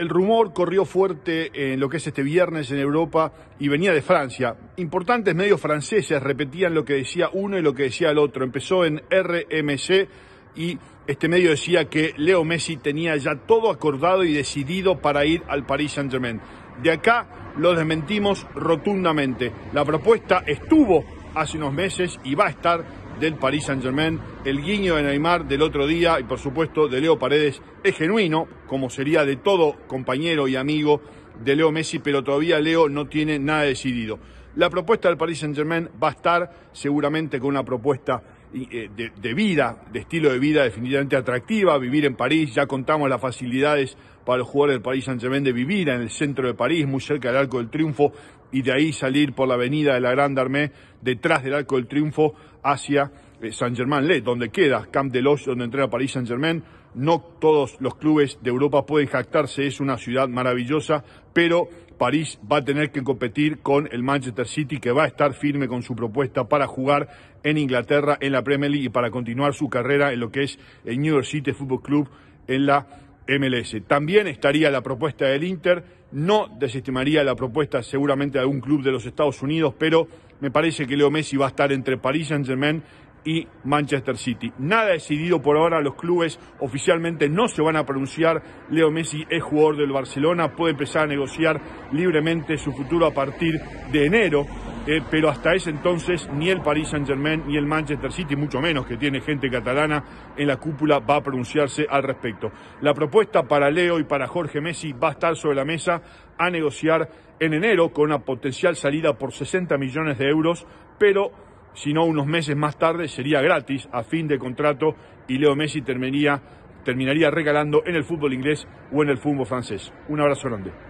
El rumor corrió fuerte en lo que es este viernes en Europa y venía de Francia. Importantes medios franceses repetían lo que decía uno y lo que decía el otro. Empezó en RMC y este medio decía que Leo Messi tenía ya todo acordado y decidido para ir al Paris Saint-Germain. De acá lo desmentimos rotundamente. La propuesta estuvo hace unos meses y va a estar del Paris Saint-Germain. El guiño de Neymar del otro día y por supuesto de Leo Paredes es genuino, como sería de todo compañero y amigo de Leo Messi, pero todavía Leo no tiene nada decidido. La propuesta del Paris Saint-Germain va a estar seguramente con una propuesta eh, de, vida, de estilo de vida definitivamente atractiva, vivir en París, ya contamos las facilidades para los jugadores del París Saint-Germain de vivir en el centro de París, muy cerca del Arco del Triunfo, y de ahí salir por la avenida de la Grande Armée, detrás del Arco del Triunfo, hacia eh, saint germain le, donde queda Camp de Loche, donde entra París Saint-Germain. No todos los clubes de Europa pueden jactarse, es una ciudad maravillosa, pero París va a tener que competir con el Manchester City, que va a estar firme con su propuesta para jugar en Inglaterra, en la Premier League y para continuar su carrera en lo que es el New York City Football Club en la MLS. También estaría la propuesta del Inter, no desestimaría la propuesta seguramente de algún club de los Estados Unidos, pero me parece que Leo Messi va a estar entre París Saint-Germain y Manchester City. Nada decidido por ahora, los clubes oficialmente no se van a pronunciar. Leo Messi es jugador del Barcelona, puede empezar a negociar libremente su futuro a partir de enero, eh, pero hasta ese entonces ni el Paris Saint Germain ni el Manchester City, mucho menos que tiene gente catalana en la cúpula, va a pronunciarse al respecto. La propuesta para Leo y para Jorge Messi va a estar sobre la mesa a negociar en enero con una potencial salida por 60 millones de euros, pero si no, unos meses más tarde sería gratis a fin de contrato y Leo Messi terminaría, terminaría regalando en el fútbol inglés o en el fútbol francés. Un abrazo grande.